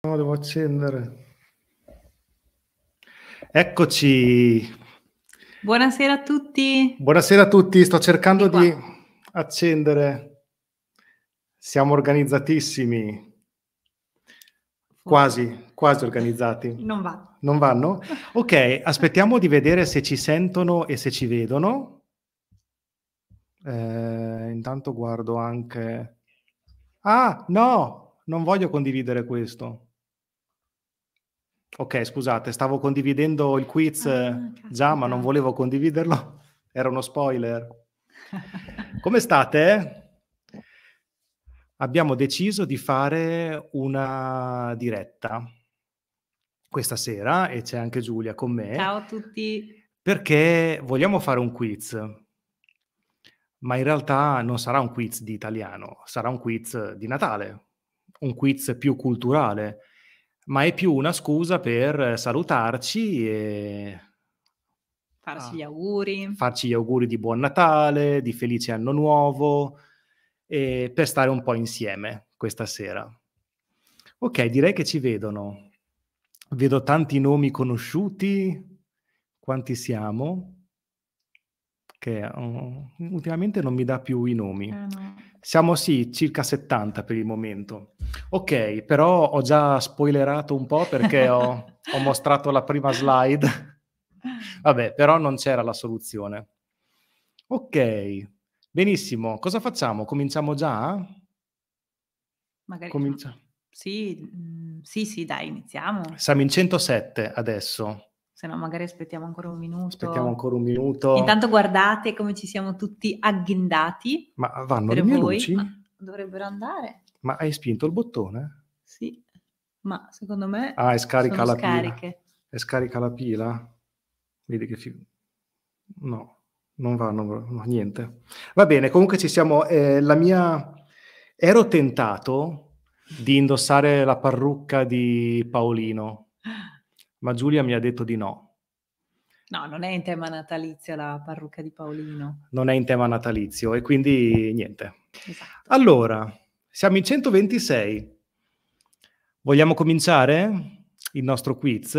No, devo accendere. Eccoci. Buonasera a tutti. Buonasera a tutti, sto cercando ecco di accendere. Siamo organizzatissimi. Quasi, quasi organizzati. Non va. Non vanno? Ok, aspettiamo di vedere se ci sentono e se ci vedono. Eh, intanto guardo anche... Ah, no, non voglio condividere questo. Ok, scusate, stavo condividendo il quiz ah, eh, già, ma non volevo condividerlo. Era uno spoiler. Come state? Abbiamo deciso di fare una diretta questa sera e c'è anche Giulia con me. Ciao a tutti. Perché vogliamo fare un quiz, ma in realtà non sarà un quiz di italiano, sarà un quiz di Natale, un quiz più culturale ma è più una scusa per salutarci e farci ah, gli auguri. Farci gli auguri di buon Natale, di felice anno nuovo e per stare un po' insieme questa sera. Ok, direi che ci vedono. Vedo tanti nomi conosciuti. Quanti siamo? Che oh, ultimamente non mi dà più i nomi. Eh no. Siamo sì, circa 70 per il momento. Ok, però ho già spoilerato un po' perché ho, ho mostrato la prima slide. Vabbè, però non c'era la soluzione. Ok, benissimo. Cosa facciamo? Cominciamo già? Magari. Comincia... Sì, mm, sì, sì, dai, iniziamo. Siamo in 107 adesso se no magari aspettiamo ancora un minuto. Aspettiamo ancora un minuto. Intanto guardate come ci siamo tutti agghindati. Ma vanno le mie voi. luci? Ma dovrebbero andare. Ma hai spinto il bottone? Sì, ma secondo me Ah, è scarica la scariche. pila. E scarica la pila? Vedi che... Fi... No, non vanno, no, niente. Va bene, comunque ci siamo... Eh, la mia... Ero tentato di indossare la parrucca di Paolino. ma Giulia mi ha detto di no. No, non è in tema natalizio la parrucca di Paolino. Non è in tema natalizio e quindi niente. Esatto. Allora, siamo in 126. Vogliamo cominciare il nostro quiz?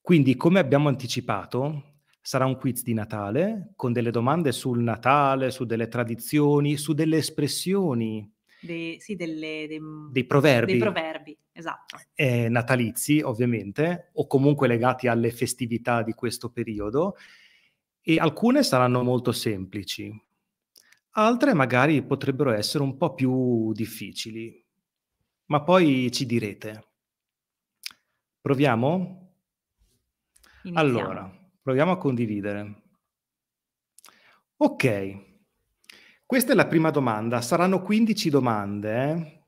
Quindi, come abbiamo anticipato, sarà un quiz di Natale con delle domande sul Natale, su delle tradizioni, su delle espressioni dei, sì, delle, dei, mm, dei, proverbi, dei proverbi esatto. eh, natalizi, ovviamente, o comunque legati alle festività di questo periodo. E alcune saranno molto semplici, altre magari potrebbero essere un po' più difficili, ma poi ci direte. Proviamo? Iniziamo. Allora, proviamo a condividere. Ok, questa è la prima domanda. Saranno 15 domande. Eh?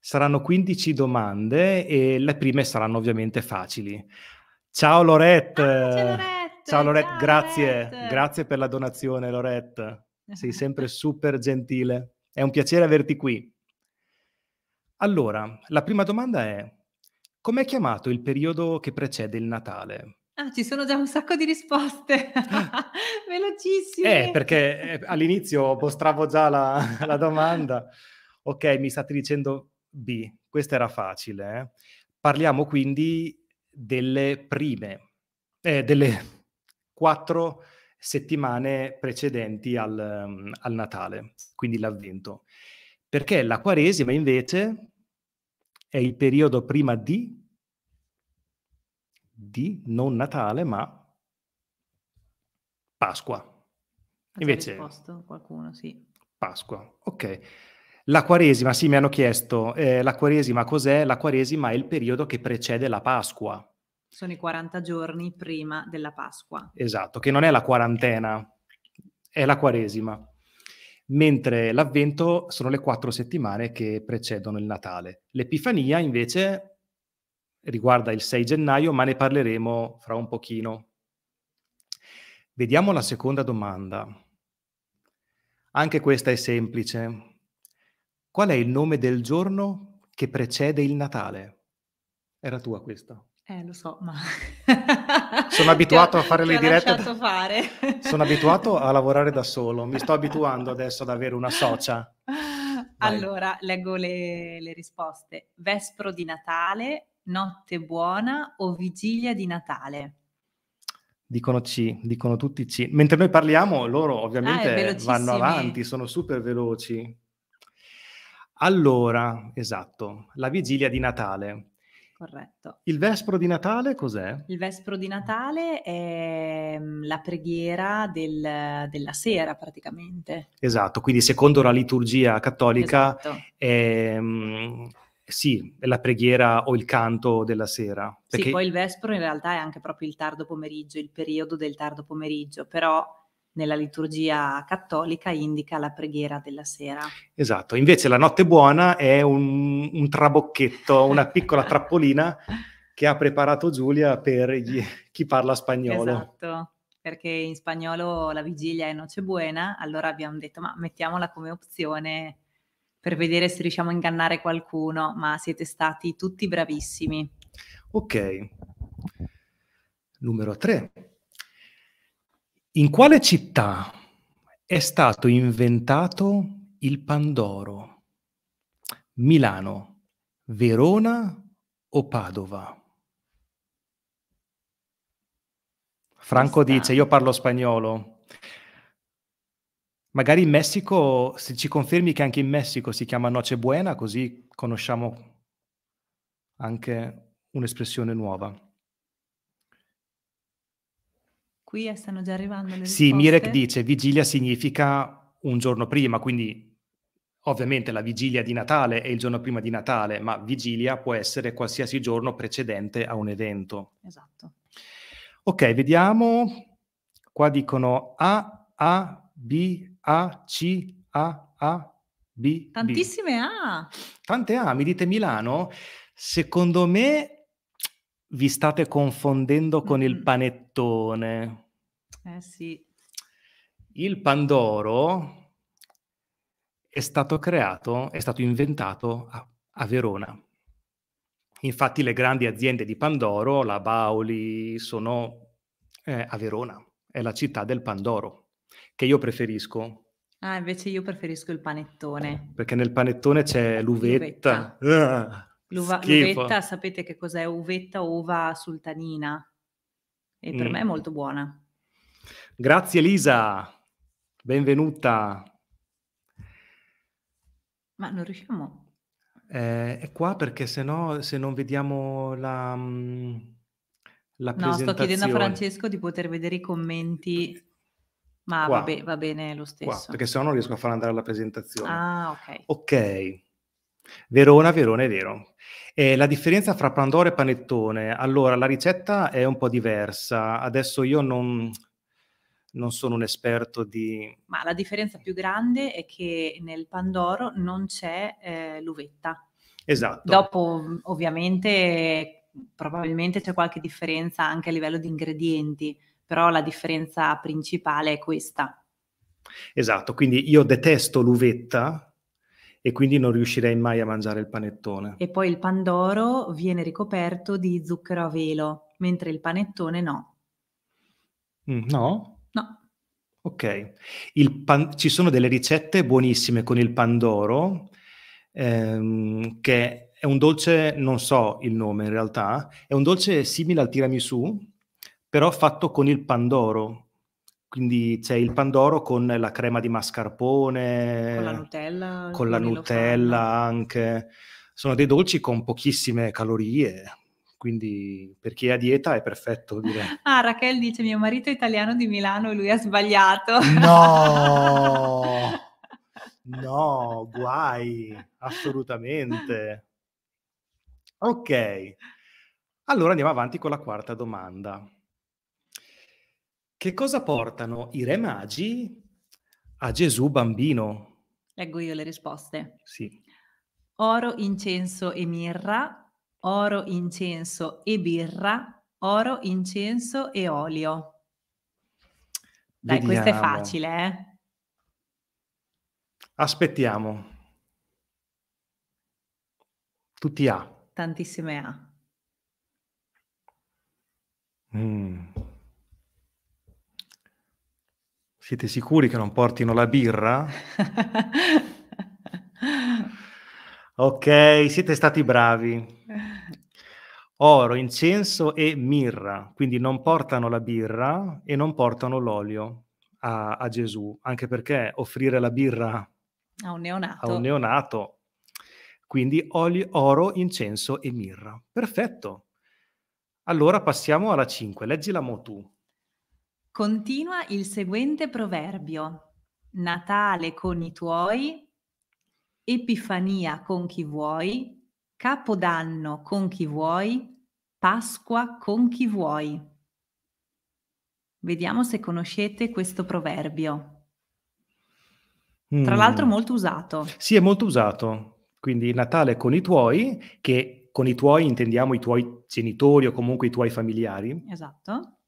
Saranno 15 domande e le prime saranno ovviamente facili. Ciao Lorette. Ah, ciao Lorette. grazie. Lorette. Grazie per la donazione Lorette. Sei sempre super gentile. È un piacere averti qui. Allora, la prima domanda è: com'è chiamato il periodo che precede il Natale? Ah, ci sono già un sacco di risposte, velocissime. Eh, perché eh, all'inizio mostravo già la, la, domanda. Ok, mi state dicendo B, questa era facile. Eh? Parliamo quindi delle prime, eh, delle quattro settimane precedenti al, mm, al Natale, quindi l'avvento. Perché la Quaresima invece è il periodo prima di di non Natale, ma Pasqua. Ha Invece risposto qualcuno, sì. Pasqua, ok. La Quaresima, sì, mi hanno chiesto, eh, la Quaresima cos'è? La Quaresima è il periodo che precede la Pasqua. Sono i 40 giorni prima della Pasqua. Esatto, che non è la quarantena, è la Quaresima. Mentre l'Avvento sono le quattro settimane che precedono il Natale. L'Epifania invece riguarda il 6 gennaio, ma ne parleremo fra un pochino. Vediamo la seconda domanda. Anche questa è semplice. Qual è il nome del giorno che precede il Natale? Era tua questa. Eh, lo so, ma... sono abituato a fare le dirette. Da... Fare. sono abituato a lavorare da solo. Mi sto abituando adesso ad avere una socia. Vai. Allora, leggo le, le risposte. Vespro di Natale, notte buona o Vigilia di Natale? Dicono C, dicono tutti C. Mentre noi parliamo, loro ovviamente ah, vanno avanti, sono super veloci. Allora, esatto, la vigilia di Natale. Corretto. Il vespro di Natale cos'è? Il vespro di Natale è mm, la preghiera del, della sera praticamente. Esatto, quindi secondo la liturgia cattolica esatto. è, mm, sì, è la preghiera o il canto della sera. Perché... Sì, poi il vespro in realtà è anche proprio il tardo pomeriggio, il periodo del tardo pomeriggio, però nella liturgia cattolica indica la preghiera della sera. Esatto, invece la notte buona è un, un trabocchetto, una piccola trappolina che ha preparato Giulia per gli, chi parla spagnolo. Esatto, perché in spagnolo la vigilia è noce nocebuena, allora abbiamo detto ma mettiamola come opzione per vedere se riusciamo a ingannare qualcuno, ma siete stati tutti bravissimi. Ok. Numero 3. In quale città è stato inventato il Pandoro? Milano, Verona o Padova? Franco dice, io parlo spagnolo. Magari in Messico, se ci confermi che anche in Messico si chiama Noce Buena, così conosciamo anche un'espressione nuova. Qui eh, stanno già arrivando le sì, risposte. Sì, Mirek dice vigilia significa un giorno prima, quindi ovviamente la vigilia di Natale è il giorno prima di Natale, ma vigilia può essere qualsiasi giorno precedente a un evento. Esatto. Ok, vediamo. Qua dicono A, A, B, a, C, A, A, B. Tantissime A. Tante A, mi dite Milano? Secondo me vi state confondendo con mm il panettone. Eh sì. Il Pandoro è stato creato, è stato inventato a, a Verona. Infatti le grandi aziende di Pandoro, la Bauli, sono eh, a Verona, è la città del Pandoro che io preferisco. Ah, invece io preferisco il panettone. Perché nel panettone c'è l'uvetta. Ah, L'uva, l'uvetta sapete che cos'è? Uvetta uva sultanina. E per mm. me è mm. molto buona. Grazie Elisa, benvenuta. Ma non riusciamo. Eh, è qua perché se no, se non vediamo la, mm, la presentazione... No, sto chiedendo a Francesco di poter vedere i commenti ma qua, vabbè, va bene lo stesso. Qua, perché no non riesco a far andare la presentazione. Ah, ok. Ok. Verona, Verona è vero. Eh, la differenza fra Pandoro e Panettone, allora la ricetta è un po' diversa. Adesso io non, non sono un esperto di... Ma la differenza più grande è che nel Pandoro non c'è eh, l'uvetta. Esatto. Dopo ovviamente probabilmente c'è qualche differenza anche a livello di ingredienti, però la differenza principale è questa. Esatto, quindi io detesto l'uvetta, e quindi non riuscirei mai a mangiare il panettone. E poi il pandoro viene ricoperto di zucchero a velo, mentre il panettone no. Mm, no? No. Ok. Pan- ci sono delle ricette buonissime con il pandoro, ehm, che è un dolce, non so il nome in realtà, è un dolce simile al tiramisù, però fatto con il pandoro. Quindi c'è il pandoro con la crema di mascarpone, con la Nutella, con la Nutella anche. Sono dei dolci con pochissime calorie, quindi per chi è a dieta è perfetto. Direi. Ah, Raquel dice: Mio marito è italiano di Milano e lui ha sbagliato. No, no, guai, assolutamente. Ok, allora andiamo avanti con la quarta domanda. Che cosa portano i re magi a Gesù bambino? Leggo io le risposte. Sì. Oro, incenso e mirra, oro, incenso e birra, oro, incenso e olio. Dai, questo è facile, eh? Aspettiamo. Tutti A. Tantissime A. Mm. Siete sicuri che non portino la birra? ok, siete stati bravi. Oro, incenso e mirra, quindi non portano la birra e non portano l'olio a, a Gesù, anche perché offrire la birra a un neonato, a un neonato quindi olio, oro, incenso e mirra. Perfetto. Allora passiamo alla 5, leggila mo tu. Continua il seguente proverbio. Natale con i tuoi, Epifania con chi vuoi, Capodanno con chi vuoi, Pasqua con chi vuoi. Vediamo se conoscete questo proverbio. Mm. Tra l'altro molto usato. Sì, è molto usato. Quindi Natale con i tuoi, che con i tuoi intendiamo i tuoi genitori o comunque i tuoi familiari. Esatto.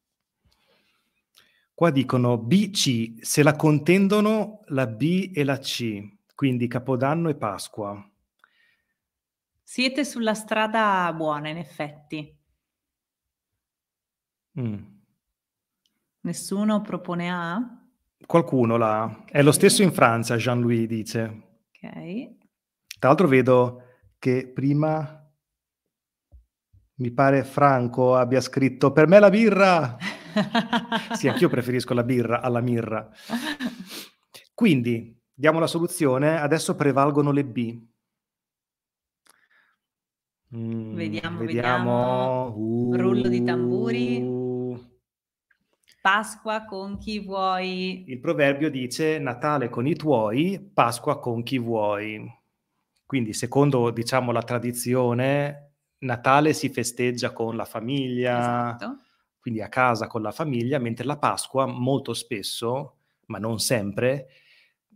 Qua dicono BC, se la contendono la B e la C, quindi Capodanno e Pasqua. Siete sulla strada buona, in effetti. Mm. Nessuno propone A? Qualcuno la okay. È lo stesso in Francia, Jean-Louis dice. Ok. Tra l'altro vedo che prima mi pare Franco abbia scritto per me la birra. sì, anch'io preferisco la birra alla mirra. Quindi, diamo la soluzione, adesso prevalgono le B. Mm, vediamo, vediamo. Uh, Rullo di tamburi. Uh. Pasqua con chi vuoi. Il proverbio dice Natale con i tuoi, Pasqua con chi vuoi. Quindi, secondo diciamo, la tradizione, Natale si festeggia con la famiglia, esatto quindi a casa con la famiglia, mentre la Pasqua molto spesso, ma non sempre,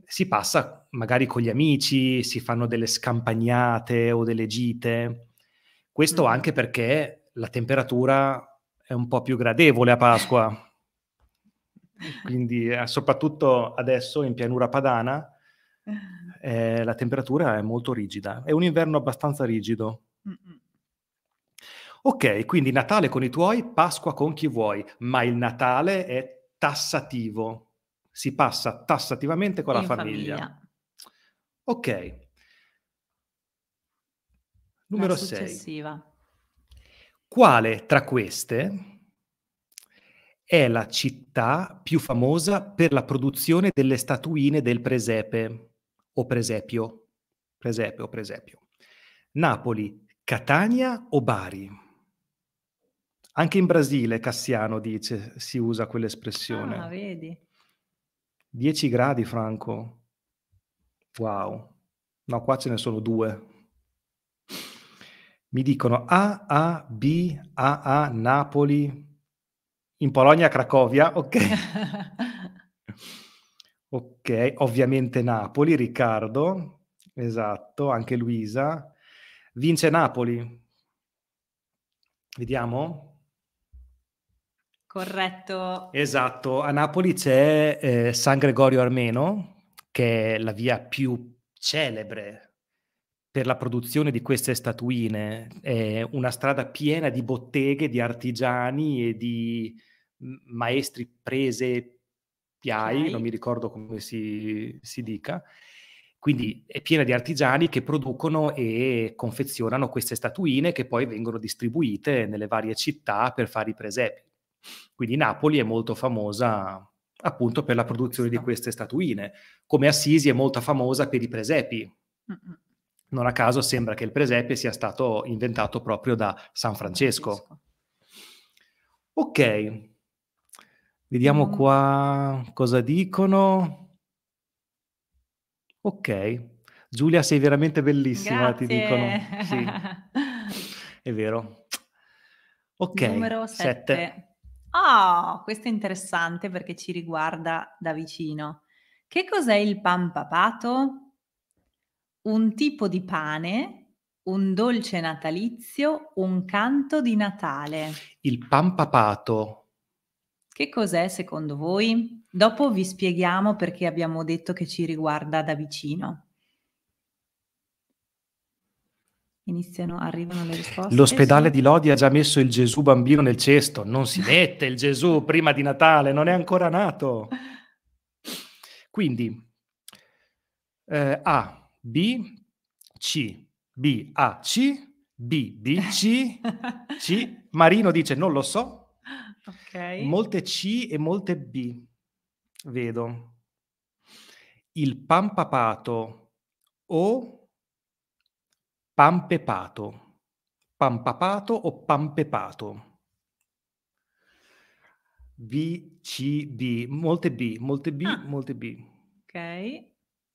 si passa magari con gli amici, si fanno delle scampagnate o delle gite. Questo anche perché la temperatura è un po' più gradevole a Pasqua. Quindi, eh, soprattutto adesso in pianura padana, eh. eh, la temperatura è molto rigida. È un inverno abbastanza rigido. Ok, quindi Natale con i tuoi, Pasqua con chi vuoi, ma il Natale è tassativo, si passa tassativamente con la famiglia. famiglia. Ok. Numero 6. Quale tra queste è la città più famosa per la produzione delle statuine del presepe o presepio? Presepe o presepio. Napoli, Catania o Bari? Anche in Brasile Cassiano dice, si usa quell'espressione. Ah, vedi. 10 gradi, Franco. Wow. No, qua ce ne sono due. Mi dicono A, A, B, A, A, Napoli, in Polonia, Cracovia, ok. ok, ovviamente Napoli, Riccardo, esatto, anche Luisa. Vince Napoli. Vediamo. Corretto. Esatto, a Napoli c'è eh, San Gregorio Armeno, che è la via più celebre per la produzione di queste statuine. È una strada piena di botteghe, di artigiani e di maestri prese piai, okay. non mi ricordo come si, si dica. Quindi è piena di artigiani che producono e confezionano queste statuine che poi vengono distribuite nelle varie città per fare i presepi. Quindi Napoli è molto famosa appunto per la produzione di queste statuine, come Assisi è molto famosa per i presepi. Non a caso sembra che il presepe sia stato inventato proprio da San Francesco. Ok, vediamo mm-hmm. qua cosa dicono. Ok, Giulia sei veramente bellissima, Grazie. ti dicono. Sì. È vero. Ok, Numero 7. Ah, oh, questo è interessante perché ci riguarda da vicino. Che cos'è il pan papato? Un tipo di pane, un dolce natalizio, un canto di Natale. Il pan papato. Che cos'è secondo voi? Dopo vi spieghiamo perché abbiamo detto che ci riguarda da vicino. Iniziano, arrivano le risposte. L'ospedale di Lodi ha già messo il Gesù bambino nel cesto. Non si mette il Gesù prima di Natale, non è ancora nato. Quindi eh, A, B, C, B, A, C, B, B, C, C. Marino dice non lo so. Okay. Molte C e molte B. Vedo. Il pampapato o Pampepato. Pampapato o pampepato? B, C, B. Molte B, molte B, ah, molte B. Ok.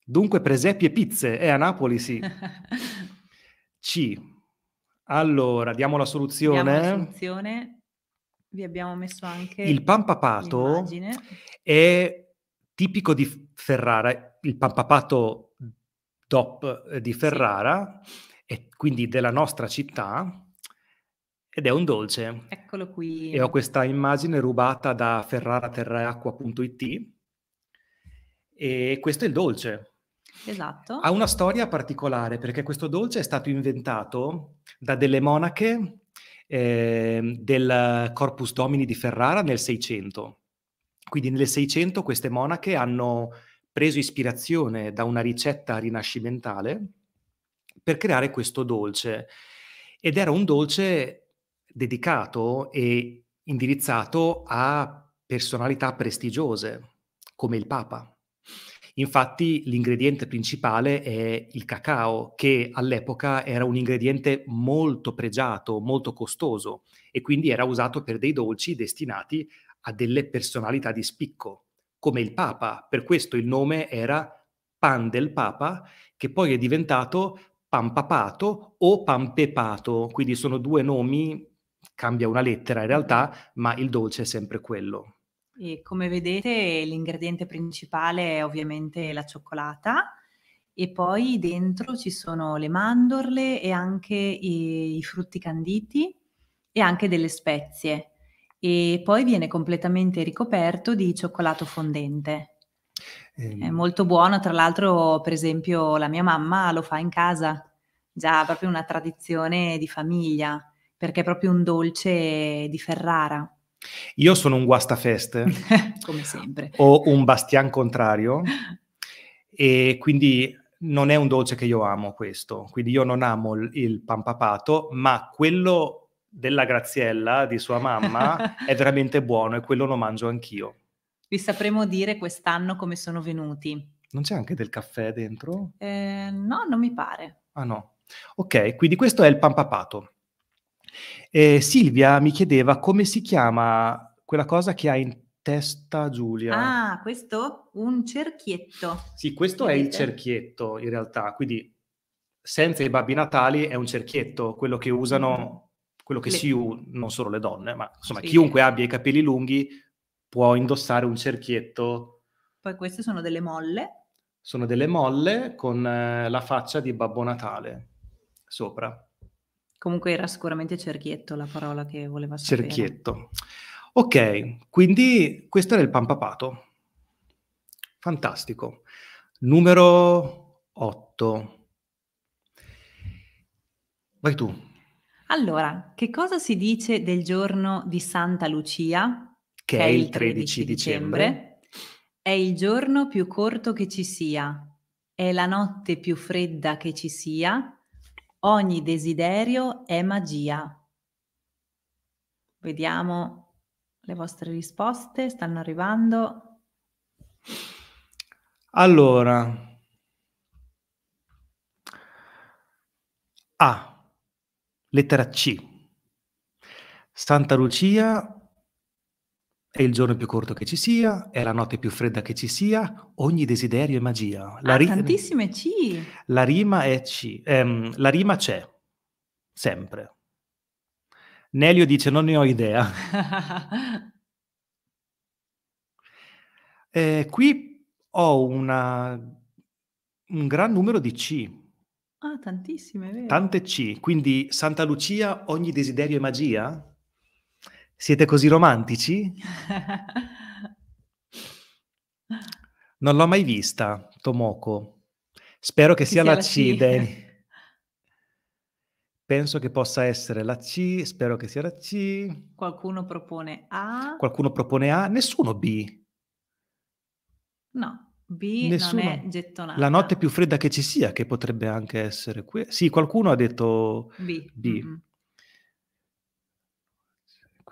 Dunque presepi e pizze. Eh, a Napoli sì. C. Allora, diamo la soluzione. Diamo la eh. soluzione. Vi abbiamo messo anche il pampapato l'immagine. è tipico di Ferrara, il pampapato DOP eh, di Ferrara. Sì e quindi della nostra città ed è un dolce. Eccolo qui. E ho questa immagine rubata da ferraraterraacqua.it e questo è il dolce. Esatto. Ha una storia particolare perché questo dolce è stato inventato da delle monache eh, del Corpus Domini di Ferrara nel 600. Quindi nel 600 queste monache hanno preso ispirazione da una ricetta rinascimentale per creare questo dolce. Ed era un dolce dedicato e indirizzato a personalità prestigiose, come il Papa. Infatti l'ingrediente principale è il cacao, che all'epoca era un ingrediente molto pregiato, molto costoso e quindi era usato per dei dolci destinati a delle personalità di spicco, come il Papa. Per questo il nome era Pan del Papa, che poi è diventato Pampapato o Pampepato, quindi sono due nomi, cambia una lettera in realtà, ma il dolce è sempre quello. E come vedete l'ingrediente principale è ovviamente la cioccolata e poi dentro ci sono le mandorle e anche i, i frutti canditi e anche delle spezie e poi viene completamente ricoperto di cioccolato fondente. È ehm, molto buono, tra l'altro per esempio la mia mamma lo fa in casa, già proprio una tradizione di famiglia, perché è proprio un dolce di Ferrara. Io sono un guastafeste, come sempre. o un bastian contrario e quindi non è un dolce che io amo questo, quindi io non amo il, il pan papato, ma quello della Graziella, di sua mamma, è veramente buono e quello lo mangio anch'io vi sapremo dire quest'anno come sono venuti. Non c'è anche del caffè dentro? Eh, no, non mi pare. Ah no. Ok, quindi questo è il pampapato. Eh, Silvia mi chiedeva come si chiama quella cosa che ha in testa Giulia. Ah, questo? Un cerchietto. Sì, questo Vedete? è il cerchietto in realtà, quindi senza i babbi natali è un cerchietto, quello che usano, quello che le... si usa, non solo le donne, ma insomma sì. chiunque abbia i capelli lunghi può indossare un cerchietto. Poi queste sono delle molle. Sono delle molle con eh, la faccia di Babbo Natale sopra. Comunque era sicuramente cerchietto la parola che voleva sapere. Cerchietto. Ok, quindi questo era il pampapato. Fantastico. Numero 8. Vai tu. Allora, che cosa si dice del giorno di Santa Lucia? che è il 13 dicembre, è il giorno più corto che ci sia, è la notte più fredda che ci sia, ogni desiderio è magia. Vediamo le vostre risposte, stanno arrivando. Allora, A, lettera C. Santa Lucia è il giorno più corto che ci sia, è la notte più fredda che ci sia, ogni desiderio è magia. La ah, ri- tantissime C. La rima è C. Ehm, la rima c'è, sempre. Nelio dice non ne ho idea. eh, qui ho una, un gran numero di C. Ah, tantissime, vero. Tante C. Quindi Santa Lucia, ogni desiderio è magia? Siete così romantici? Non l'ho mai vista, Tomoko. Spero che, che sia, sia, la C, Dani. Penso che possa essere la C, spero che sia la C. Qualcuno propone A. Qualcuno propone A, nessuno B. No, B nessuno. non è gettonata. La notte più fredda che ci sia, che potrebbe anche essere qui. Sì, qualcuno ha detto B. B. Mm-hmm.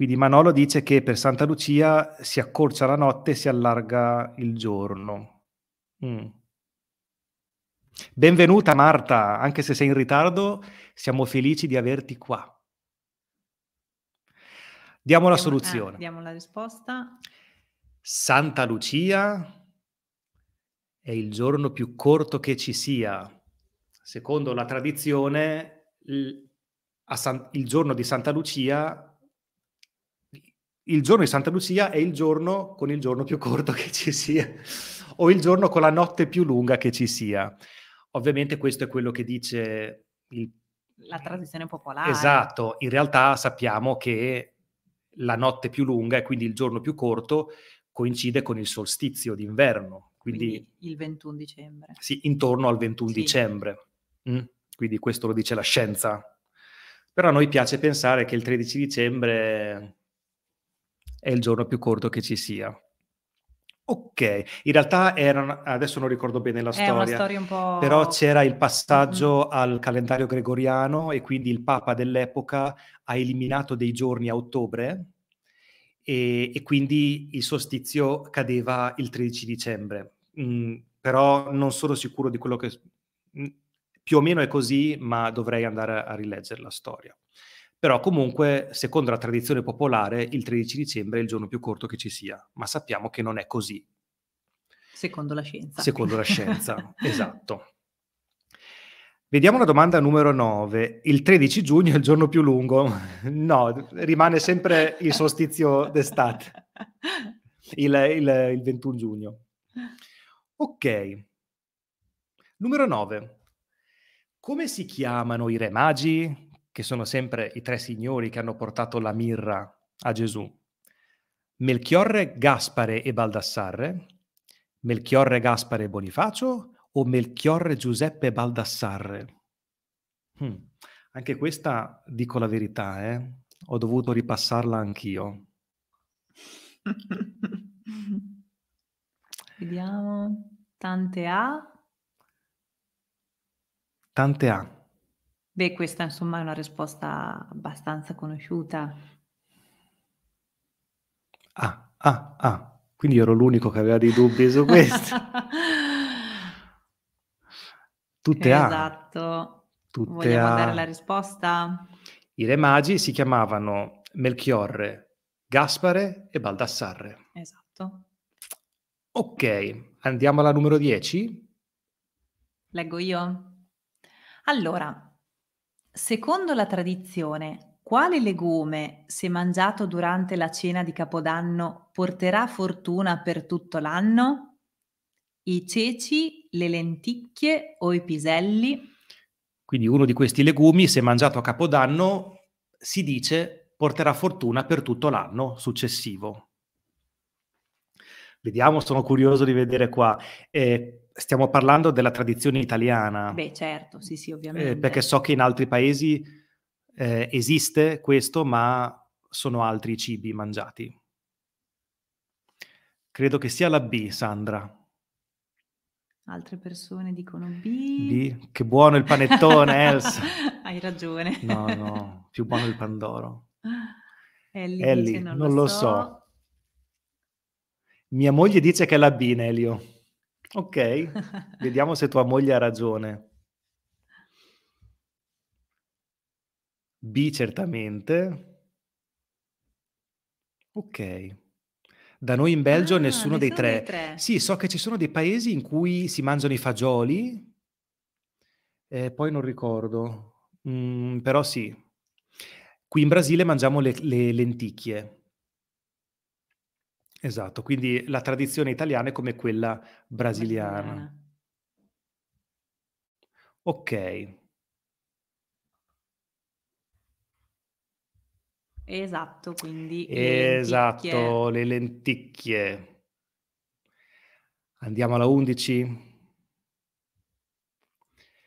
Quindi Manolo dice che per Santa Lucia si accorcia la notte e si allarga il giorno. Mm. Benvenuta Marta, anche se sei in ritardo, siamo felici di averti qua. Diamo la eh, soluzione. Eh, diamo la risposta. Santa Lucia è il giorno più corto che ci sia. Secondo la tradizione, il, San, il giorno di Santa Lucia il giorno di Santa Lucia è il giorno con il giorno più corto che ci sia o il giorno con la notte più lunga che ci sia. Ovviamente questo è quello che dice il... la tradizione popolare. Esatto, in realtà sappiamo che la notte più lunga e quindi il giorno più corto coincide con il solstizio d'inverno. Quindi, quindi il 21 dicembre. Sì, intorno al 21 sì. dicembre. Mm? Quindi questo lo dice la scienza. Però a noi piace pensare che il 13 dicembre è il giorno più corto che ci sia. Ok, in realtà era, adesso non ricordo bene la è storia, una storia un po'... però c'era il passaggio mm-hmm. al calendario gregoriano e quindi il Papa dell'epoca ha eliminato dei giorni a ottobre e, e quindi il solstizio cadeva il 13 dicembre. Mm, però non sono sicuro di quello che... Mm, più o meno è così, ma dovrei andare a rileggere la storia. Però comunque, secondo la tradizione popolare, il 13 dicembre è il giorno più corto che ci sia, ma sappiamo che non è così. Secondo la scienza. Secondo la scienza, esatto. Vediamo la domanda numero 9. Il 13 giugno è il giorno più lungo? No, rimane sempre il solstizio d'estate, il, il, il 21 giugno. Ok. Numero 9. Come si chiamano i re magi? che sono sempre i tre signori che hanno portato la mirra a Gesù. Melchiorre, Gaspare e Baldassarre, Melchiorre, Gaspare e Bonifacio o Melchiorre, Giuseppe e Baldassarre? Hmm. Anche questa, dico la verità, eh? ho dovuto ripassarla anch'io. Vediamo, tante A. Tante A. Beh, questa insomma è una risposta abbastanza conosciuta. Ah, ah, ah. Quindi ero l'unico che aveva dei dubbi su questo. Tutte A. Esatto. Tutte Vogliamo A. dare la risposta? I re magi si chiamavano Melchiorre, Gaspare e Baldassarre. Esatto. Ok, andiamo alla numero 10. Leggo io. Allora, Secondo la tradizione, quale legume, se mangiato durante la cena di Capodanno, porterà fortuna per tutto l'anno? I ceci, le lenticchie o i piselli? Quindi uno di questi legumi, se mangiato a Capodanno, si dice porterà fortuna per tutto l'anno successivo. Vediamo, sono curioso di vedere qua. Eh, stiamo parlando della tradizione italiana. Beh, certo, sì, sì, ovviamente. Eh, perché so che in altri paesi eh, esiste questo, ma sono altri cibi mangiati. Credo che sia la B, Sandra. Altre persone dicono B. B. Che buono il panettone, Elsa. Hai ragione. No, no, più buono il pandoro. Ellie, Ellie non, non, lo so. so. Mia moglie dice che è la B, Nelio. Ok, vediamo se tua moglie ha ragione. B certamente. Ok. Da noi in Belgio ah, nessuno, nessuno dei, tre. dei tre. Sì, so che ci sono dei paesi in cui si mangiano i fagioli, eh, poi non ricordo, mm, però sì. Qui in Brasile mangiamo le, le lenticchie. Esatto, quindi la tradizione italiana è come quella brasiliana. Ok. Esatto, quindi le Esatto, lenticchie. le lenticchie. Andiamo alla 11?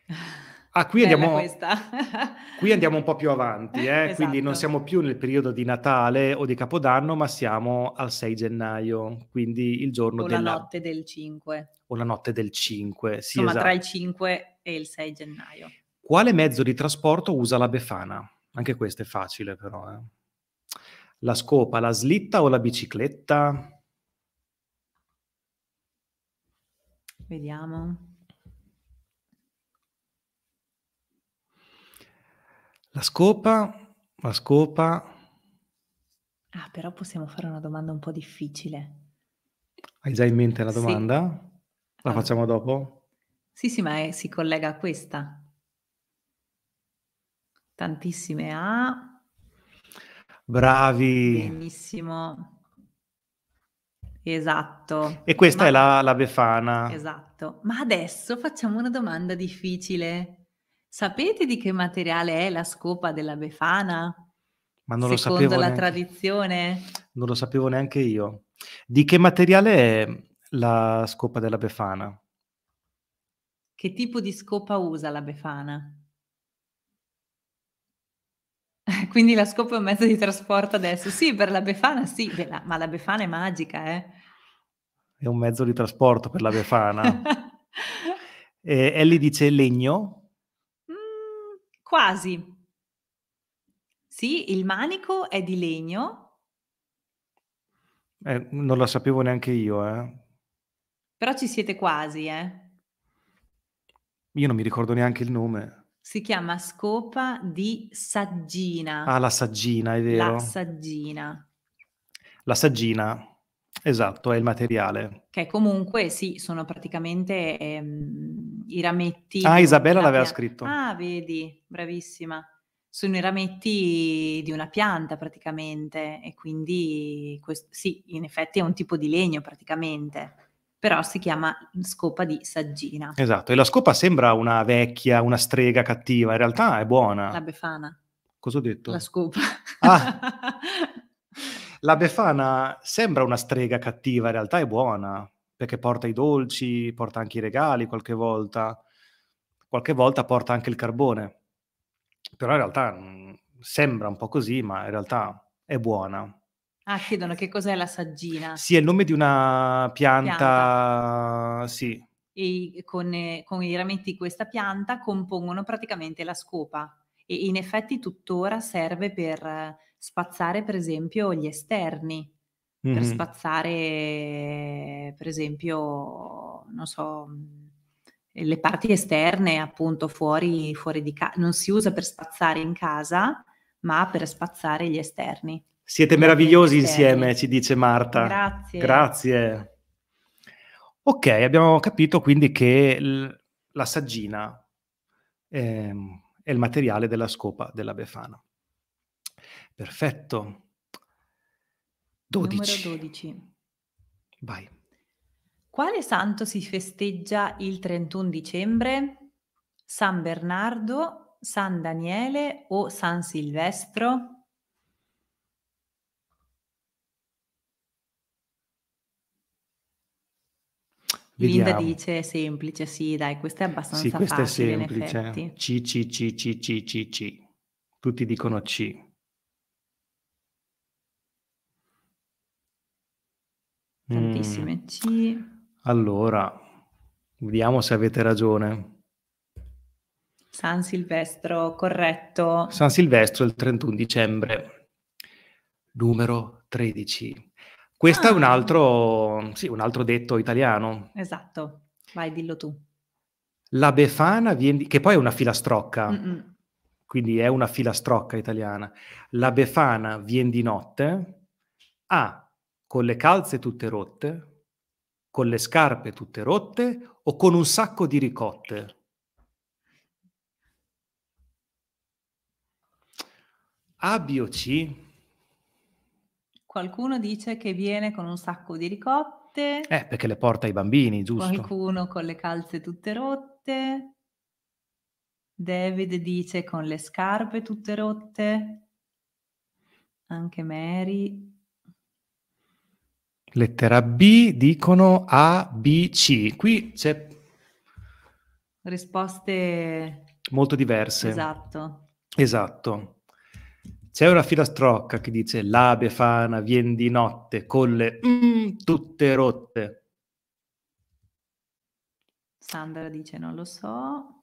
Ah, qui andiamo, qui andiamo, un po' più avanti, eh? esatto. quindi non esatto. siamo più nel periodo di Natale o di Capodanno, ma siamo al 6 gennaio, quindi il giorno o della... la notte del 5. O la notte del 5, sì, Insomma, esatto. tra il 5 e il 6 gennaio. Quale mezzo di trasporto usa la Befana? Anche questo è facile però. Eh. La scopa, la slitta o la bicicletta? Vediamo. La scopa, la scopa... Ah, però possiamo fare una domanda un po' difficile. Hai già in mente la domanda? Sì. La facciamo dopo? Sì, sì, ma è, si collega a questa. Tantissime A. Bravi. Benissimo. Esatto. E questa ma... è la, la Befana. Esatto. Ma adesso facciamo una domanda difficile. Sapete di che materiale è la scopa della Befana? Ma non lo sapevo. Secondo la neanche. tradizione? Non lo sapevo neanche io. Di che materiale è la scopa della Befana? Che tipo di scopa usa la Befana? Quindi la scopa è un mezzo di trasporto adesso. Sì, per la Befana sì, la, ma la Befana è magica, eh? È un mezzo di trasporto per la Befana. eh, Ellie dice legno, Quasi. Sì, il manico è di legno. Eh, non la sapevo neanche io, eh. Però ci siete quasi, eh. Io non mi ricordo neanche il nome. Si chiama scopa di saggina. Ah, la saggina, è vero. La saggina. La saggina Esatto, è il materiale. Che comunque sì, sono praticamente ehm, i rametti. Ah, Isabella l'aveva pianta. scritto. Ah, vedi, bravissima. Sono i rametti di una pianta praticamente e quindi questo, sì, in effetti è un tipo di legno praticamente però si chiama scopa di saggina. Esatto, e la scopa sembra una vecchia, una strega cattiva, in realtà è buona. La befana. Cosa ho detto? La scopa. Ah. La Befana sembra una strega cattiva, in realtà è buona, perché porta i dolci, porta anche i regali qualche volta, qualche volta porta anche il carbone. Però in realtà mm, sembra un po' così, ma in realtà è buona. Ah, chiedono che cos'è la saggina. Sì, è il nome di una pianta, pianta. sì. E con, eh, con i rametti di questa pianta compongono praticamente la scopa e in effetti tuttora serve per spazzare per esempio gli esterni, mm-hmm. per spazzare per esempio, non so, le parti esterne appunto fuori, fuori di casa, non si usa per spazzare in casa, ma per spazzare gli esterni. Siete meravigliosi insieme, ci dice Marta. Grazie. Grazie. Ok, abbiamo capito quindi che l- la saggina eh, è il materiale della scopa della Befana. Perfetto. 12. Numero 12. Vai. Quale santo si festeggia il 31 dicembre? San Bernardo, San Daniele o San Silvestro? Vediamo. Linda dice semplice, sì, dai, questo è abbastanza sì, questa facile. Questa è semplice. C, C, C, C, C, C, C. Tutti dicono C. Tantissime. Mm. Allora, vediamo se avete ragione. San Silvestro, corretto. San Silvestro il 31 dicembre, numero 13. Questo ah. è un ah. altro, sì, un altro detto italiano. Esatto, vai, dillo tu. La Befana viene, che poi è una filastrocca, Mm-mm. quindi è una filastrocca italiana. La Befana viene di notte, a ah, con le calze tutte rotte, con le scarpe tutte rotte o con un sacco di ricotte? A, B o C? Qualcuno dice che viene con un sacco di ricotte. Eh, perché le porta ai bambini, giusto? Qualcuno con le calze tutte rotte. David dice con le scarpe tutte rotte. Anche Mary. Lettera B, dicono A, B, C. Qui c'è... Risposte... Molto diverse. Esatto. Esatto. C'è una filastrocca che dice la befana vien di notte con le mm, tutte rotte. Sandra dice non lo so.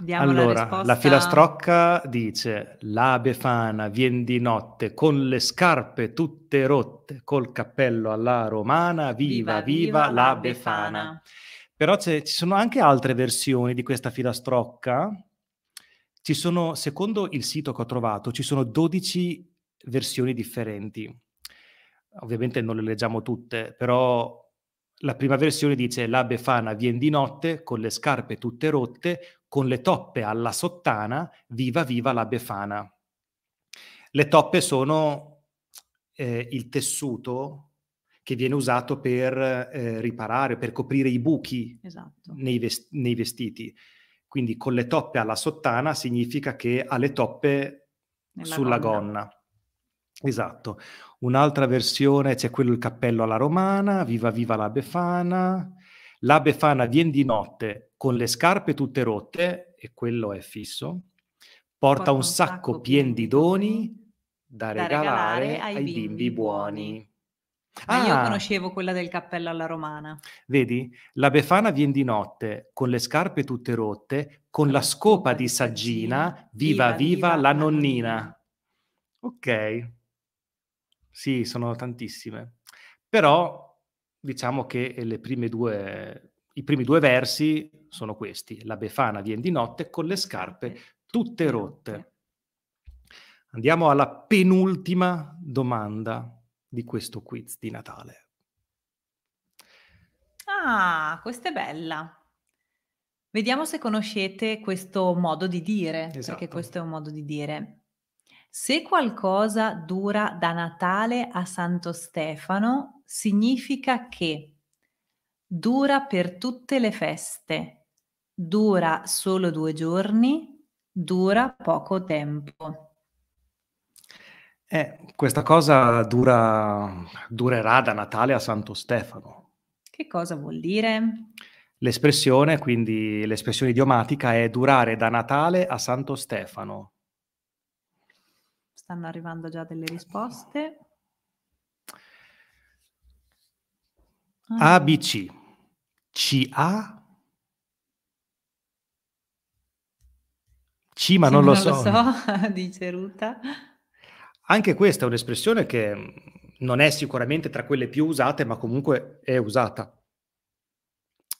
Diamo allora, la, la filastrocca dice, la Befana vien di notte con le scarpe tutte rotte, col cappello alla romana, viva, viva, viva, la Befana. Befana. Però ci sono anche altre versioni di questa filastrocca. Ci sono, secondo il sito che ho trovato, ci sono 12 versioni differenti. Ovviamente non le leggiamo tutte, però la prima versione dice la Befana viene di notte con le scarpe tutte rotte, con le toppe alla sottana, viva viva la Befana. Le toppe sono eh, il tessuto che viene usato per eh, riparare, per coprire i buchi esatto. nei, vest- nei vestiti. Quindi con le toppe alla sottana significa che ha le toppe Nella sulla gonna. gonna. Esatto. Un'altra versione c'è quello il cappello alla romana, viva viva la Befana. La Befana viene di notte con le scarpe tutte rotte, e quello è fisso. Porta, Porta un, un sacco, sacco pieno di doni da, da regalare, regalare, ai bimbi, bimbi buoni. Ah, io conoscevo quella del cappello alla romana. Vedi? La Befana viene di notte con le scarpe tutte rotte, con la scopa di saggina, viva viva, viva la nonnina. Ok. Sì, sono tantissime. Però diciamo che eh, le prime due, i primi due versi sono questi. La Befana viene di notte con le scarpe tutte rotte. Andiamo alla penultima domanda di questo quiz di Natale. Ah, questa è bella. Vediamo se conoscete questo modo di dire, esatto. perché questo è un modo di dire. Se qualcosa dura da Natale a Santo Stefano, significa che dura per tutte le feste, dura solo due giorni, dura poco tempo. Eh, questa cosa dura, durerà da Natale a Santo Stefano. Che cosa vuol dire? L'espressione, quindi l'espressione idiomatica è durare da Natale a Santo Stefano stanno arrivando già delle risposte. Ah. ABC, CA, C ma non, lo, non lo so. dice Ruta. Anche questa è un'espressione che non è sicuramente tra quelle più usate, ma comunque è usata.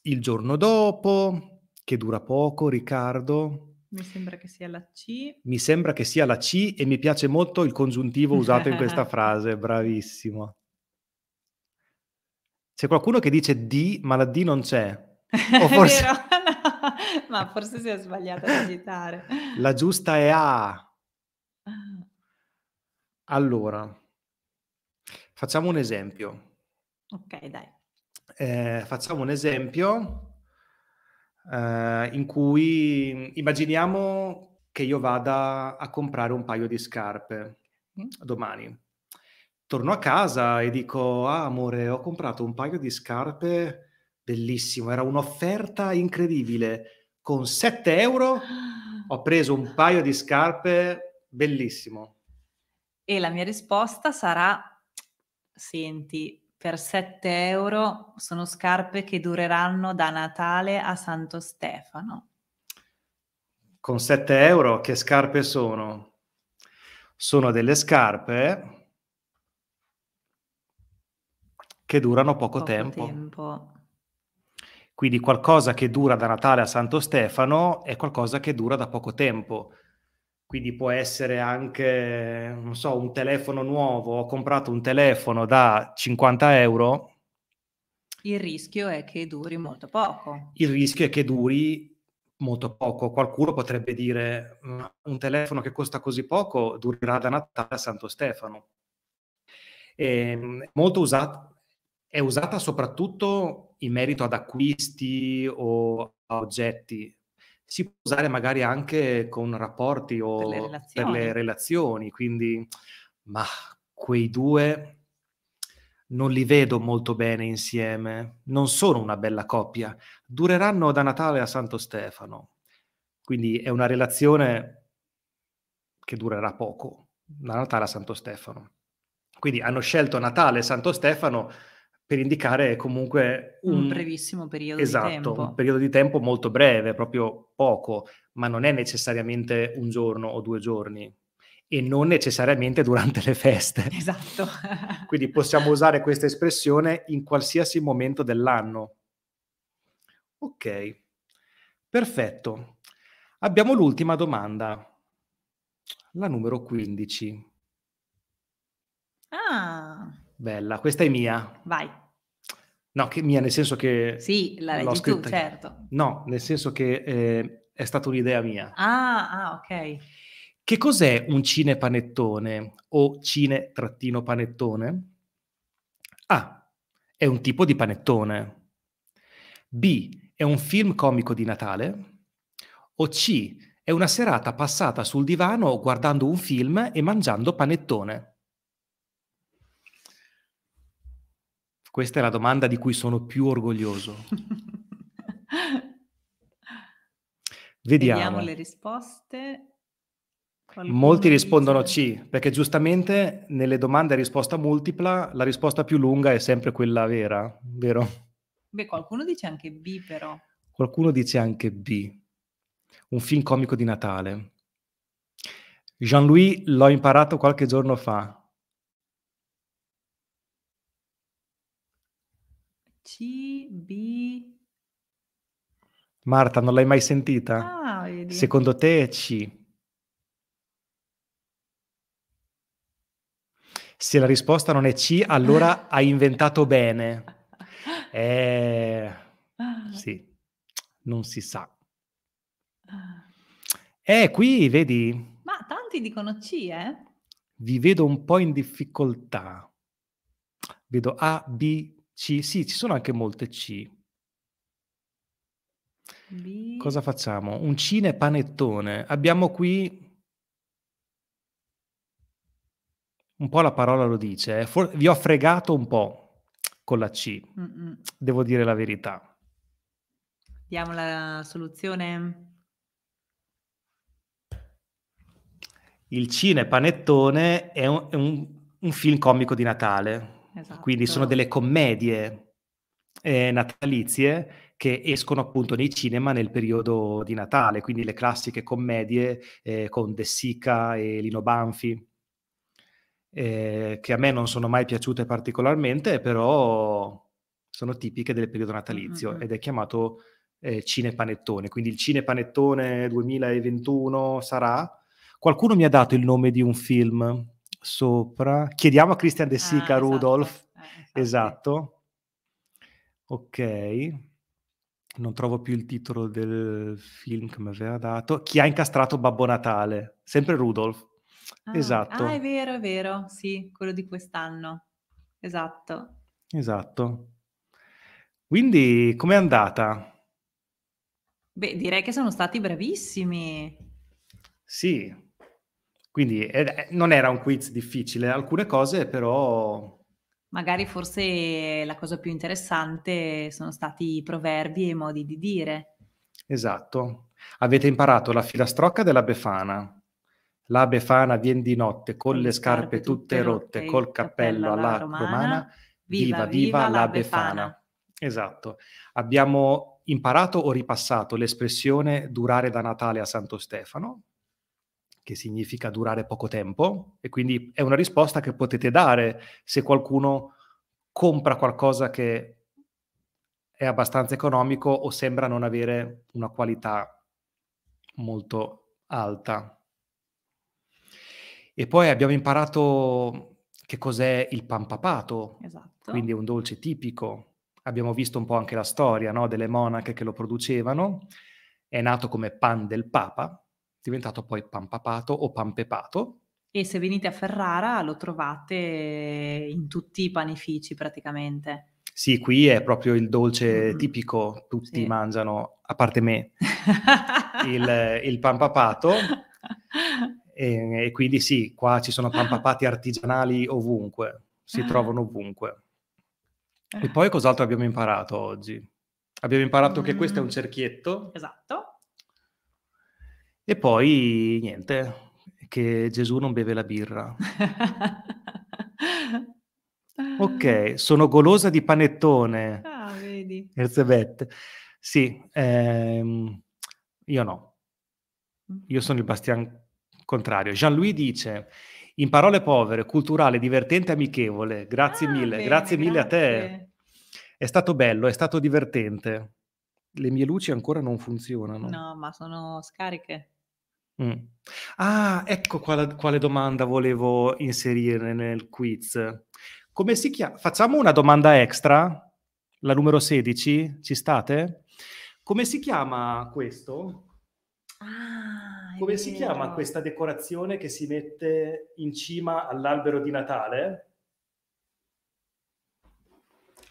Il giorno dopo, che dura poco, Riccardo. Mi sembra che sia la C. Mi sembra che sia la C e mi piace molto il congiuntivo usato in questa frase, bravissimo. C'è qualcuno che dice D, ma la D non c'è. O forse... no, ma forse si è sbagliato a citare. La giusta è A. Ah. Allora, facciamo un esempio. Ok, dai. Eh, facciamo un esempio eh, in cui mm, immaginiamo che io vada a comprare un paio di scarpe mm. domani. Torno a casa e dico, ah amore, ho comprato un paio di scarpe, bellissimo, era un'offerta incredibile, con 7 euro ho preso un paio di scarpe, bellissimo. E la mia risposta sarà, senti, per 7 euro sono scarpe che dureranno da Natale a Santo Stefano. Con 7 euro che scarpe sono? Sono delle scarpe che durano poco, poco tempo. tempo. Quindi qualcosa che dura da Natale a Santo Stefano è qualcosa che dura da poco tempo quindi può essere anche, non so, un telefono nuovo, ho comprato un telefono da 50 euro. Il rischio è che duri molto poco. Il rischio è che duri molto poco. Qualcuno potrebbe dire, un telefono che costa così poco durerà da Natale a Santo Stefano. Ehm, è molto usata, è usata soprattutto in merito ad acquisti o a oggetti si può usare magari anche con rapporti o per le relazioni, per le relazioni quindi ma quei due non li vedo molto bene insieme, non sono una bella coppia, dureranno da Natale a Santo Stefano, quindi è una relazione che durerà poco, da Natale a Santo Stefano. Quindi hanno scelto Natale e Santo Stefano per indicare comunque un, un brevissimo periodo esatto, di tempo. Esatto, un periodo di tempo molto breve, proprio poco, ma non è necessariamente un giorno o due giorni e non necessariamente durante le feste. Esatto. Quindi possiamo usare questa espressione in qualsiasi momento dell'anno. Ok, perfetto. Abbiamo l'ultima domanda, la numero 15. Ah. Bella, questa è mia. Vai. No, che mia, nel senso che... Sì, la leggi scritta. tu, certo. No, nel senso che eh, è stata un'idea mia. Ah, ah, ok. Che cos'è un cine panettone o cine-panettone? A. È un tipo di panettone. B. È un film comico di Natale. O C. È una serata passata sul divano guardando un film e mangiando panettone. Questa è la domanda di cui sono più orgoglioso. Vediamo. Vediamo le risposte. Qualcuno Molti rispondono dice... C, perché giustamente nelle domande a risposta multipla la risposta più lunga è sempre quella vera, vero? Beh, qualcuno dice anche B però. Qualcuno dice anche B. Un film comico di Natale. Jean-Louis l'ho imparato qualche giorno fa. C, B. Marta, non l'hai mai sentita? Ah, Secondo te è C. Se la risposta non è C, allora hai inventato bene. Eh, sì, non si sa. Ah. Eh, qui vedi. Ma tanti dicono C, eh? Vi vedo un po' in difficoltà. Vedo A, B, c, sì, ci sono anche molte C. B. Cosa facciamo? Un cine panettone. Abbiamo qui un po' la parola lo dice, eh. For- vi ho fregato un po' con la C, Mm-mm. devo dire la verità. Diamo la soluzione. Il Cine Panettone è un, è un, un film comico di Natale, Esatto. Quindi sono esatto. delle commedie eh, natalizie che escono appunto nei cinema nel periodo di Natale, quindi le classiche commedie eh, con De Sica e Lino Banfi. Eh, che a me non sono mai piaciute particolarmente, però sono tipiche del periodo natalizio mm-hmm. ed è chiamato eh, Panettone. Quindi il Cine Panettone 2021 sarà. Qualcuno mi ha dato il nome di un film sopra. Chiediamo a Christian De Sica, ah, Rudolf. Esatto. Eh, esatto, esatto. Ok. Non trovo più il titolo del film che mi aveva dato. Chi ha incastrato Babbo Natale? Sempre Rudolf. Ah, esatto. Ah, è vero, è vero. Sì, quello di quest'anno. Esatto. Esatto. Quindi com'è andata? Beh, direi che sono stati bravissimi. Sì, quindi eh, non era un quiz difficile, alcune cose però... Magari forse la cosa più interessante sono stati i proverbi e i modi di dire. Esatto. Avete imparato la filastrocca della Befana. La Befana vien di notte con, con le scarpe, scarpe tutte rotte, col cappello alla romana. romana. Viva, viva, viva la, la Befana. Befana. Esatto. Abbiamo imparato o ripassato l'espressione durare da Natale a Santo Stefano, che significa durare poco tempo, e quindi è una risposta che potete dare se qualcuno compra qualcosa che è abbastanza economico o sembra non avere una qualità molto alta. E poi abbiamo imparato che cos'è il pampapato, esatto. quindi è un dolce tipico. Abbiamo visto un po' anche la storia no, delle monache che lo producevano. È nato come pan del papa, diventato poi Pampapato o Pampepato. E se venite a Ferrara lo trovate in tutti i panifici praticamente. Sì, qui è proprio il dolce mm tipico, tutti sì. mangiano, a parte me, il, il pampapato. E, e, quindi sì, qua ci sono pampapati artigianali ovunque, si ah. trovano ovunque. E ah. poi cos'altro abbiamo imparato oggi? Abbiamo imparato mm che questo è un mm. cerchietto. Esatto. E poi niente, che Gesù non beve la birra. ok, sono golosa di panettone. Ah, vedi. Erzebette. Sì, ehm, io no. Io sono il bastian contrario. Jean-Louis dice, in parole povere, culturale, divertente, amichevole. Grazie ah, mille, bene, grazie mille grazie. a te. È stato bello, è stato divertente. Le mie luci ancora non funzionano. No, ma sono scariche. Mm. Ah, ecco quale, quale, domanda volevo inserire nel quiz. Come si chiama? Facciamo una domanda extra, la numero 16, ci state? Come si chiama questo? Ah, Come si chiama questa decorazione che si mette in cima all'albero di Natale?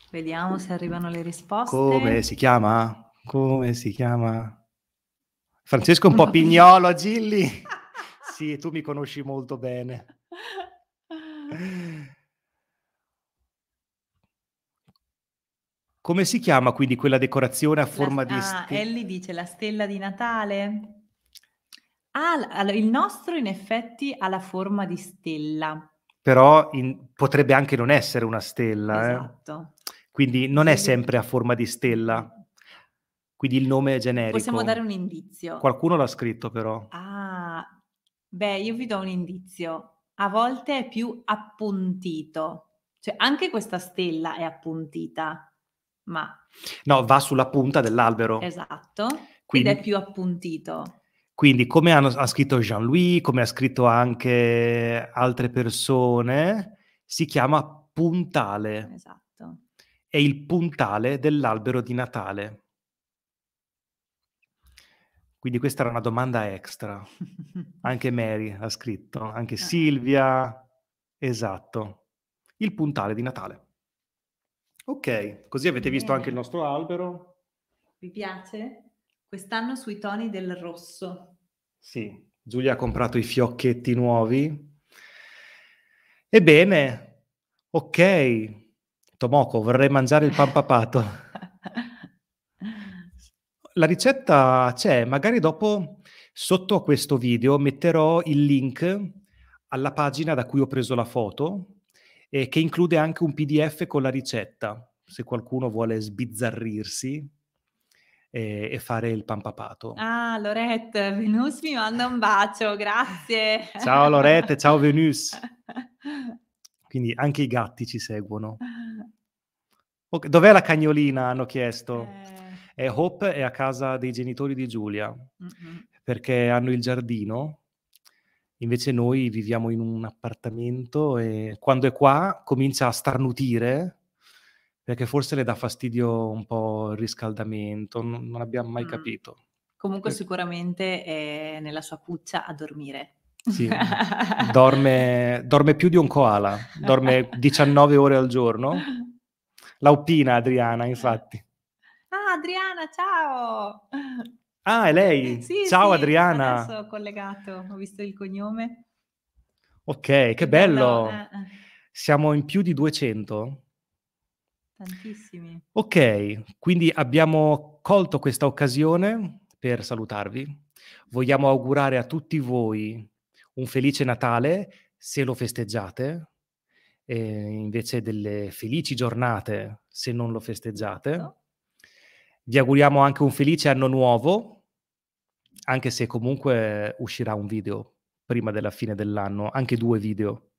Vediamo se arrivano le risposte. Come si chiama? Come si chiama? Francesco è un po' pignolo a Gilli. Sì, tu mi conosci molto bene. Come si chiama quindi quella decorazione a forma la, di... Ah, st- Ellie dice la stella di Natale. Ah, il nostro in effetti ha la forma di stella. Però in, potrebbe anche non essere una stella. Eh. Esatto. Eh? Quindi non è sempre a forma di stella quindi il nome è generico. Possiamo dare un indizio. Qualcuno l'ha scritto però. Ah, beh, io vi do un indizio. A volte è più appuntito. Cioè anche questa stella è appuntita, ma... No, va sulla punta dell'albero. Esatto. Quindi... Ed è più appuntito. Quindi come hanno, ha scritto Jean-Louis, come ha scritto anche altre persone, si chiama puntale. Esatto. È il puntale dell'albero di Natale. Quindi questa era una domanda extra. Anche Mary ha scritto, anche ah. Silvia. Esatto. Il puntale di Natale. Ok, così avete visto anche il nostro albero. Vi piace? Quest'anno sui toni del rosso. Sì, Giulia ha comprato i fiocchetti nuovi. Ebbene, ok. Tomoko, vorrei mangiare il pan papato la ricetta c'è, magari dopo sotto a questo video metterò il link alla pagina da cui ho preso la foto, e che include anche un PDF con la ricetta, se qualcuno vuole sbizzarrirsi eh, e fare il pampapato. Ah, Lorette, Venus mi manda un bacio, grazie. ciao Lorette, ciao Venus. Quindi anche i gatti ci seguono. Okay, dov'è la cagnolina? Hanno chiesto. Eh... E Hope è a casa dei genitori di Giulia mm-hmm. perché hanno il giardino. Invece noi viviamo in un appartamento e quando è qua comincia a starnutire perché forse le dà fastidio un po' il riscaldamento, non, non abbiamo mai mm. capito. Comunque perché... sicuramente è nella sua cuccia a dormire. Sì, dorme, dorme, più di un koala, dorme 19 ore al giorno. Laupina Adriana, infatti. Adriana, ciao! Ah, è lei? Sì, ciao sì, Adriana! Adesso ho collegato, ho visto il cognome. Ok, che, che bello! bello eh. eh. Siamo in più di 200? Tantissimi. Ok, quindi abbiamo colto questa occasione per salutarvi. Vogliamo augurare a tutti voi un felice Natale, se lo festeggiate, invece delle felici giornate se non lo festeggiate. No. Certo. Vi auguriamo anche un felice anno nuovo, anche se comunque uscirà un video prima della fine dell'anno, anche due video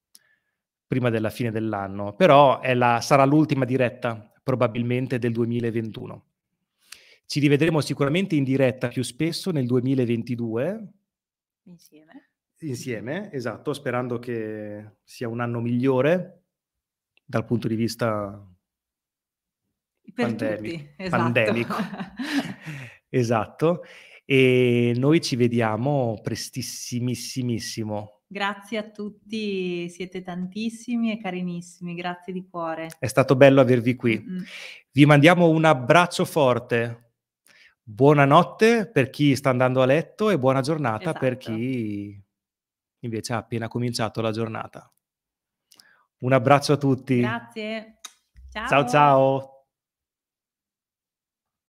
prima della fine dell'anno, però la, sarà l'ultima diretta probabilmente del 2021. Ci rivedremo sicuramente in diretta più spesso nel 2022. Insieme. Insieme, esatto, sperando che sia un anno migliore dal punto di vista per pandemico. Tutti, esatto. pandemico. esatto. E noi ci vediamo prestissimissimo. Grazie a tutti, siete tantissimi e carinissimi, grazie di cuore. È stato bello avervi qui. Mm-hmm. Vi mandiamo un abbraccio forte. Buonanotte per chi sta andando a letto e buona giornata esatto. per chi invece ha appena cominciato la giornata. Un abbraccio a tutti. Grazie. Ciao ciao. ciao.